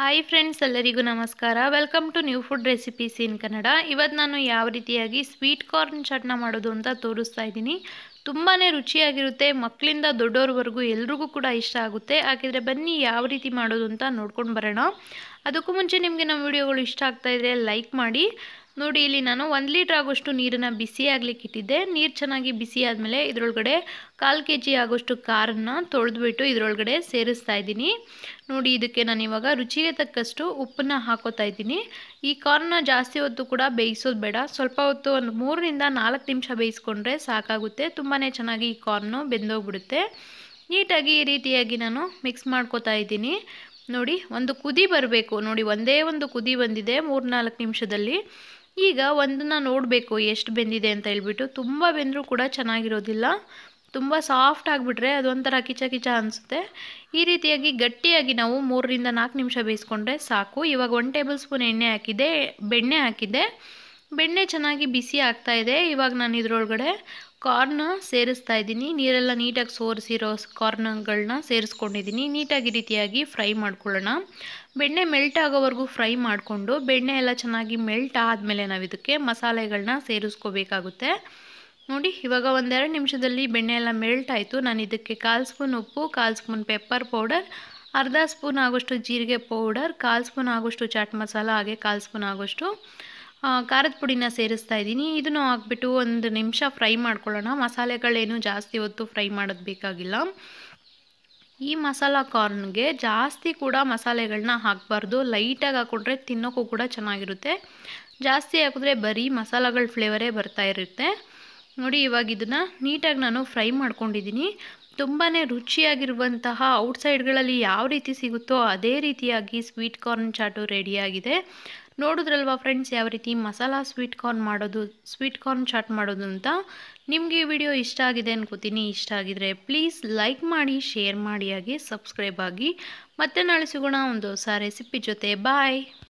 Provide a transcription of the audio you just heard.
hi friends ಎಲ್ಲರಿಗೂ ನಮಸ್ಕಾರ welcome to new food recipes in Kannada ಇವತ್ತು ನಾನು ಯಾವ ರೀತಿಯಾಗಿ ಸ್ವೀಟ್ ಕಾರ್ನ್ ಚಟ್ನ ಮಾಡೋದು ಅಂತ ತೋರಿಸ್ತಾ ಇದ್ದೀನಿ ತುಂಬಾ ರುಚಿಯಾಗಿರುತ್ತೆ ಮಕ್ಕಳಿಂದ ದೊಡ್ಡವ್ರವರೆಗೂ ಎಲ್ರಿಗೂ ಕೂಡ ಇಷ್ಟ ಆಗುತ್ತೆ ಹಾಗಿದ್ರೆ ಬನ್ನಿ ಯಾವ ರೀತಿ ಮಾಡೋದು ಅಂತ ನೋಡ್ಕೊಂಡು ಬರೋಣ ಅದಕ್ಕೂ ಮುಂಚೆ ನಿಮಗೆ ನಮ್ಮ ವಿಡಿಯೋಗಳು ಇಷ್ಟ ಆಗ್ತಾ ಇದ್ದರೆ ಲೈಕ್ ಮಾಡಿ ನೋಡಿ ಇಲ್ಲಿ ನಾನು ಒಂದು ಲೀಟ್ರ್ ಆಗೋಷ್ಟು ನೀರನ್ನು ಬಿಸಿ ಆಗಲಿಕ್ಕೆ ಇಟ್ಟಿದ್ದೆ ನೀರು ಚೆನ್ನಾಗಿ ಬಿಸಿ ಆದಮೇಲೆ ಇದರೊಳಗಡೆ ಕಾಲು ಕೆ ಜಿ ಆಗೋಷ್ಟು ಖಾರನ್ನ ತೊಳೆದ್ಬಿಟ್ಟು ಇದರೊಳಗಡೆ ಸೇರಿಸ್ತಾ ಇದ್ದೀನಿ ನೋಡಿ ಇದಕ್ಕೆ ನಾನು ಇವಾಗ ರುಚಿಗೆ ತಕ್ಕಷ್ಟು ಉಪ್ಪನ್ನ ಹಾಕೋತಾ ಇದ್ದೀನಿ ಈ ಕಾರ್ನ ಜಾಸ್ತಿ ಹೊತ್ತು ಕೂಡ ಬೇಯಿಸೋದು ಬೇಡ ಸ್ವಲ್ಪ ಹೊತ್ತು ಒಂದು ಮೂರರಿಂದ ನಾಲ್ಕು ನಿಮಿಷ ಬೇಯಿಸ್ಕೊಂಡ್ರೆ ಸಾಕಾಗುತ್ತೆ ತುಂಬಾ ಚೆನ್ನಾಗಿ ಈ ಕಾರ್ನು ಬೆಂದೋಗ್ಬಿಡುತ್ತೆ ನೀಟಾಗಿ ಈ ರೀತಿಯಾಗಿ ನಾನು ಮಿಕ್ಸ್ ಮಾಡ್ಕೋತಾ ಇದ್ದೀನಿ ನೋಡಿ ಒಂದು ಕುದಿ ಬರಬೇಕು ನೋಡಿ ಒಂದೇ ಒಂದು ಕುದಿ ಬಂದಿದೆ ನಾಲ್ಕು ನಿಮಿಷದಲ್ಲಿ ಈಗ ಒಂದನ್ನು ನೋಡಬೇಕು ಎಷ್ಟು ಬೆಂದಿದೆ ಅಂತ ಹೇಳ್ಬಿಟ್ಟು ತುಂಬ ಬೆಂದರೂ ಕೂಡ ಚೆನ್ನಾಗಿರೋದಿಲ್ಲ ತುಂಬ ಸಾಫ್ಟ್ ಆಗಿಬಿಟ್ರೆ ಅದೊಂಥರ ಕಿಚ ಕಿಚ ಅನಿಸುತ್ತೆ ಈ ರೀತಿಯಾಗಿ ಗಟ್ಟಿಯಾಗಿ ನಾವು ಮೂರರಿಂದ ನಾಲ್ಕು ನಿಮಿಷ ಬೇಯಿಸ್ಕೊಂಡ್ರೆ ಸಾಕು ಇವಾಗ ಒನ್ ಟೇಬಲ್ ಸ್ಪೂನ್ ಎಣ್ಣೆ ಹಾಕಿದೆ ಬೆಣ್ಣೆ ಹಾಕಿದ್ದೆ ಬೆಣ್ಣೆ ಚೆನ್ನಾಗಿ ಬಿಸಿ ಆಗ್ತಾ ಇದೆ ಇವಾಗ ನಾನು ಇದರೊಳಗಡೆ ಕಾರ್ನ ಸೇರಿಸ್ತಾ ಇದ್ದೀನಿ ನೀರೆಲ್ಲ ನೀಟಾಗಿ ಸೋರಿಸಿರೋ ಕಾರ್ನ್ಗಳನ್ನ ಸೇರಿಸ್ಕೊಂಡಿದ್ದೀನಿ ನೀಟಾಗಿ ರೀತಿಯಾಗಿ ಫ್ರೈ ಮಾಡ್ಕೊಳ್ಳೋಣ ಬೆಣ್ಣೆ ಮೆಲ್ಟ್ ಆಗೋವರೆಗೂ ಫ್ರೈ ಮಾಡಿಕೊಂಡು ಬೆಣ್ಣೆ ಎಲ್ಲ ಚೆನ್ನಾಗಿ ಮೆಲ್ಟ್ ಆದಮೇಲೆ ನಾವು ಇದಕ್ಕೆ ಮಸಾಲೆಗಳನ್ನ ಸೇರಿಸ್ಕೋಬೇಕಾಗುತ್ತೆ ನೋಡಿ ಇವಾಗ ಒಂದೆರಡು ನಿಮಿಷದಲ್ಲಿ ಬೆಣ್ಣೆ ಎಲ್ಲ ಮೆಲ್ಟ್ ಆಯಿತು ನಾನು ಇದಕ್ಕೆ ಕಾಲು ಸ್ಪೂನ್ ಉಪ್ಪು ಕಾಲು ಸ್ಪೂನ್ ಪೆಪ್ಪರ್ ಪೌಡರ್ ಅರ್ಧ ಸ್ಪೂನ್ ಆಗೋಷ್ಟು ಜೀರಿಗೆ ಪೌಡರ್ ಕಾಲು ಸ್ಪೂನ್ ಆಗೋಷ್ಟು ಚಾಟ್ ಮಸಾಲ ಹಾಗೆ ಕಾಲು ಸ್ಪೂನ್ ಆಗೋಷ್ಟು ಖಾರದ ಪುಡಿನ ಸೇರಿಸ್ತಾ ಇದ್ದೀನಿ ಇದನ್ನು ಹಾಕ್ಬಿಟ್ಟು ಒಂದು ನಿಮಿಷ ಫ್ರೈ ಮಾಡ್ಕೊಳ್ಳೋಣ ಮಸಾಲೆಗಳೇನು ಜಾಸ್ತಿ ಹೊತ್ತು ಫ್ರೈ ಮಾಡೋದು ಬೇಕಾಗಿಲ್ಲ ಈ ಮಸಾಲ ಕಾರ್ನ್ಗೆ ಜಾಸ್ತಿ ಕೂಡ ಮಸಾಲೆಗಳನ್ನ ಹಾಕಬಾರ್ದು ಲೈಟಾಗಿ ಹಾಕ್ಕೊಂಡ್ರೆ ತಿನ್ನೋಕ್ಕೂ ಕೂಡ ಚೆನ್ನಾಗಿರುತ್ತೆ ಜಾಸ್ತಿ ಹಾಕಿದ್ರೆ ಬರೀ ಮಸಾಲೆಗಳ ಫ್ಲೇವರೇ ಬರ್ತಾ ಇರುತ್ತೆ ನೋಡಿ ಇವಾಗ ಇದನ್ನು ನೀಟಾಗಿ ನಾನು ಫ್ರೈ ಮಾಡ್ಕೊಂಡಿದ್ದೀನಿ ತುಂಬಾ ರುಚಿಯಾಗಿರುವಂತಹ ಔಟ್ಸೈಡ್ಗಳಲ್ಲಿ ಯಾವ ರೀತಿ ಸಿಗುತ್ತೋ ಅದೇ ರೀತಿಯಾಗಿ ಸ್ವೀಟ್ ಕಾರ್ನ್ ಚಾಟು ರೆಡಿಯಾಗಿದೆ ನೋಡಿದ್ರಲ್ವ ಫ್ರೆಂಡ್ಸ್ ಯಾವ ರೀತಿ ಮಸಾಲ ಸ್ವೀಟ್ ಕಾರ್ನ್ ಮಾಡೋದು ಸ್ವೀಟ್ ಕಾರ್ನ್ ಚಾಟ್ ಮಾಡೋದು ಅಂತ ನಿಮಗೆ ಈ ವಿಡಿಯೋ ಇಷ್ಟ ಆಗಿದೆ ಅನ್ಕೋತೀನಿ ಇಷ್ಟ ಆಗಿದರೆ ಪ್ಲೀಸ್ ಲೈಕ್ ಮಾಡಿ ಶೇರ್ ಮಾಡಿ ಹಾಗೆ ಸಬ್ಸ್ಕ್ರೈಬ್ ಆಗಿ ಮತ್ತೆ ನಾಳೆ ಸಿಗೋಣ ಒಂದು ಹೊಸ ರೆಸಿಪಿ ಜೊತೆ ಬಾಯ್